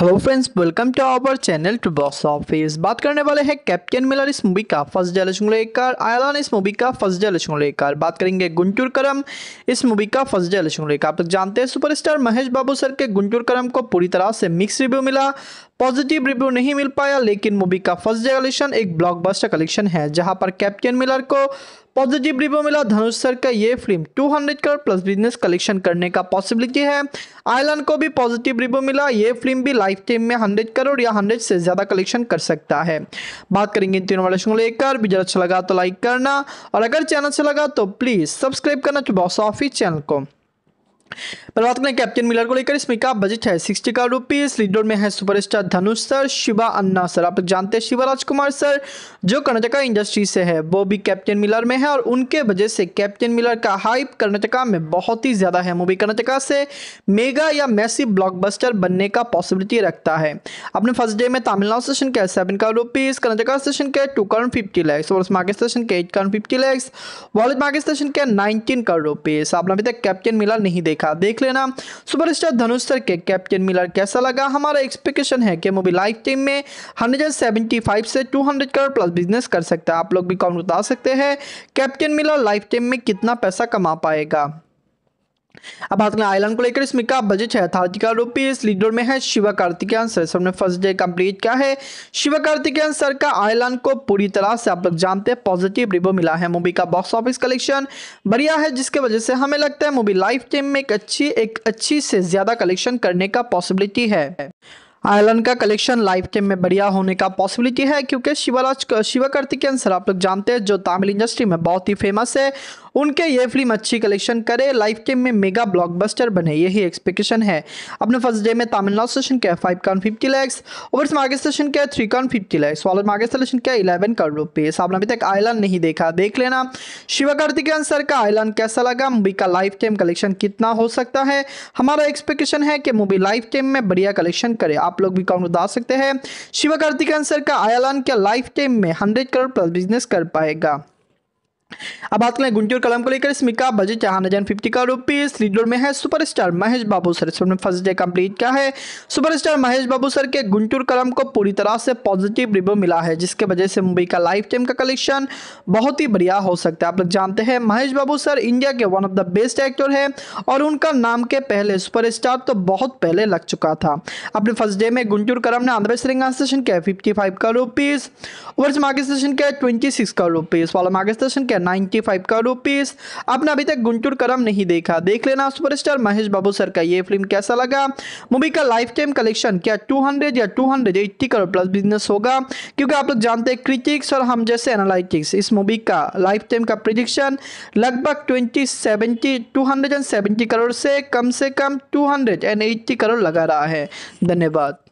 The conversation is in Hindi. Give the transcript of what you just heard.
hello friends welcome to our channel to box office बात करने वाले हैं कैप्टन मिलर इस मूवी का फर्स्ट डे लक्ष्मण लेकर आयलान इस मूवी का फर्स्ट डे लक्ष्मण लेकर बात करेंगे गुंटूर करम इस मूवी का फर्स्ट डे लक्ष्मण लेकर आप लोग जानते हैं सुपरस्टार महेश बाबू सर के गुंटूर करम को पूरी तरह से मिक्स रिव्यू मिला पॉजिटिव रिव्यू नहीं मिल पाया लेकिन मूवी का फर्स्ट डे कलेक्शन एक ब्लॉकबस्टर कलेक्शन है जहां पर कैप्टन मिलर को पॉजिटिव रिव्यू मिला धनुष सर का ये फिल्म 200 कर प्लस बिजनेस कलेक्शन करने का पॉसिबिलिटी है आयलन को भी पॉजिटिव रिव्यू मिला ये फिल्म भी लाइफ टाइम में हंड्रेड करोड़ या हंड्रेड से ज़्यादा कलेक्शन कर सकता है बात करेंगे इन तीनों को लेकर वीडियो अच्छा लगा तो लाइक करना और अगर चैनल अच्छा लगा तो प्लीज़ सब्सक्राइब करना टू बॉस ऑफिस चैनल को पर बात करें कैप्टन मिलर को लेकर इसमें का बजट है सिक्सटी का रुपीज लीडर में है superstar Dhanush sir Shiva anna sir आप जानते हैं शिवा राजकुमार सर जो कर्नाटका इंडस्ट्री से है वो भी कैप्टन मिलर में है और उनके वजह से कैप्टन मिलर का हाइप कर्नाटका में बहुत ही ज़्यादा है मूवी कर्नाटका से मेगा या मैसी ब्लॉकबस्टर बनने का पॉसिबिलिटी रखता है अपने फर्स्ट डे में तमिलनाडु सेशन के सेवन का रुपीज़ कर्नाटका सेशन के टू करोड़ फिफ्टी लैक्स और मार्केट सेशन के एट करोड़ फिफ्टी लैक्स वॉलिट मार्केट सेशन के नाइनटीन करोड़ रुपीज़ आपने अभी तक कैप्टन मिलर नहीं देखा देखा देख लेना सुपरस्टार धनुष सर के कैप्टन मिलर कैसा लगा हमारा एक्सपेक्टेशन है कि मूवी लाइफ टीम में हंड्रेड से हंड्रेड करोड़ प्लस बिजनेस कर सकता है आप लोग भी कॉमेंट बता सकते हैं कैप्टन मिलर लाइफ टाइम में कितना पैसा कमा पाएगा अब बात करें आइलैंड को लेकर इसमें का बजट है अथार्टी का रुपीज लीडर में है शिवा कार्तिक आंसर सबने फर्स्ट डे कंप्लीट किया है शिवा कार्तिक आंसर का आइलैंड को पूरी तरह से आप लोग जानते हैं पॉजिटिव रिव्यू मिला है मूवी का बॉक्स ऑफिस कलेक्शन बढ़िया है जिसके वजह से हमें लगता है मूवी लाइफ टाइम में एक अच्छी एक अच्छी से ज्यादा कलेक्शन करने का पॉसिबिलिटी है आयलैंड का कलेक्शन लाइफ टाइम में बढ़िया होने का पॉसिबिलिटी है क्योंकि शिवराज शिवा कार्तिकेयन सर आप लोग जानते हैं जो तमिल इंडस्ट्री में बहुत ही फेमस है उनके ये फिल्म अच्छी कलेक्शन करे लाइफ के में मेगा ब्लॉकबस्टर बने यही एक्सपेक्टेशन है अपने फर्स्ट डे में तमिलनाडु सेशन क्या फाइव कॉन फिफ्टी लैक्स ओवर मार्केट सेशन क्या थ्री कॉन फिफ्टी लैक्स वॉलर मार्केट सेशन क्या इलेवन करोड़ रुपीज आपने अभी तक आयलान नहीं देखा देख लेना शिवा कार्तिकेयन सर का आयलान कैसा लगा मूवी का लाइफ टाइम कलेक्शन कितना हो सकता है हमारा एक्सपेक्टेशन है कि मूवी लाइफ टाइम में बढ़िया कलेक्शन करे आप लोग भी कॉन्ट बता सकते हैं शिवा कार्तिकेयन सर का आयलान क्या लाइफ टाइम में हंड्रेड करोड़ प्लस बिजनेस कर पाएगा अब बात करें गुंटी और कलम को लेकर इसमें का बजट चार हजार फिफ्टी का रुपीज लीड में है सुपरस्टार महेश बाबू सर इसमें फर्स्ट डे कंप्लीट किया है सुपरस्टार महेश बाबू सर के गुंटूर कलम को पूरी तरह से पॉजिटिव रिव्यू मिला है जिसके वजह से मुंबई का लाइफ टाइम का कलेक्शन बहुत ही बढ़िया हो सकता है आप लोग जानते हैं महेश बाबू सर इंडिया के one of the best actor है और उनका नाम के पहले सुपर तो बहुत पहले लग चुका था अपने फर्स्ट डे में गुंटूर कलम ने आंध्र प्रदेश स्टेशन के फिफ्टी फाइव का रुपीज वर्ष मार्ग स्टेशन के ट्वेंटी सिक्स का रुपीज वाला मार्ग स्टेशन के नाइन्टी फाइव का रुपीज़ आपने अभी तक गुंटूर करम नहीं देखा देख लेना सुपरस्टार महेश बाबू सर का ये फिल्म कैसा लगा मूवी का लाइफ टाइम कलेक्शन क्या टू हंड्रेड या two hundred eighty crore plus business होगा क्योंकि आप लोग जानते हैं क्रिटिक्स और हम जैसे एनालिटिक्स इस मूवी का लाइफ टाइम का प्रिडिक्शन लगभग twenty seventy two hundred and seventy crore से कम से कम two hundred and eighty crore लगा रहा है धन्यवाद